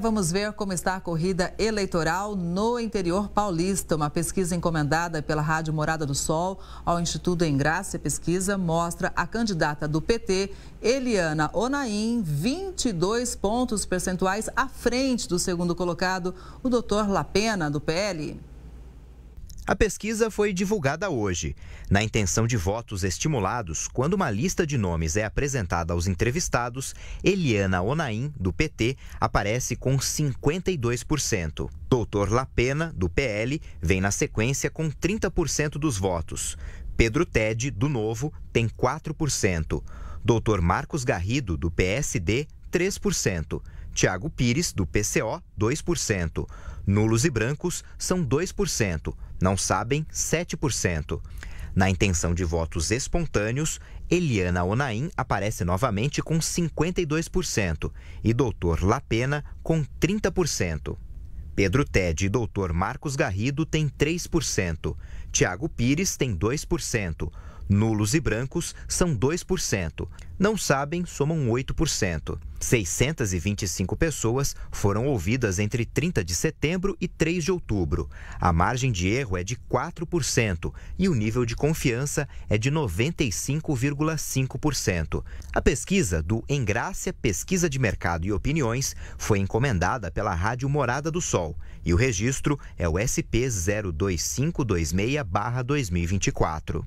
Vamos ver como está a corrida eleitoral no interior paulista. Uma pesquisa encomendada pela Rádio Morada do Sol ao Instituto Em Graça Pesquisa mostra a candidata do PT, Eliana Onaim, 22 pontos percentuais à frente do segundo colocado, o doutor Lapena, do PL. A pesquisa foi divulgada hoje. Na intenção de votos estimulados, quando uma lista de nomes é apresentada aos entrevistados, Eliana Onaim, do PT, aparece com 52%. Doutor Lapena, do PL, vem na sequência com 30% dos votos. Pedro Ted, do Novo, tem 4%. Doutor Marcos Garrido, do PSD, 3%. Tiago Pires, do PCO, 2%. Nulos e brancos são 2%, não sabem 7%. Na intenção de votos espontâneos, Eliana Onaim aparece novamente com 52% e Doutor Lapena com 30%. Pedro Ted e Dr. Marcos Garrido têm 3%. Tiago Pires tem 2%. Nulos e brancos são 2%. Não sabem somam 8%. 625 pessoas foram ouvidas entre 30 de setembro e 3 de outubro. A margem de erro é de 4% e o nível de confiança é de 95,5%. A pesquisa do Engrácia Pesquisa de Mercado e Opiniões foi encomendada pela Rádio Morada do Sol e o registro é o SP 02526-2024.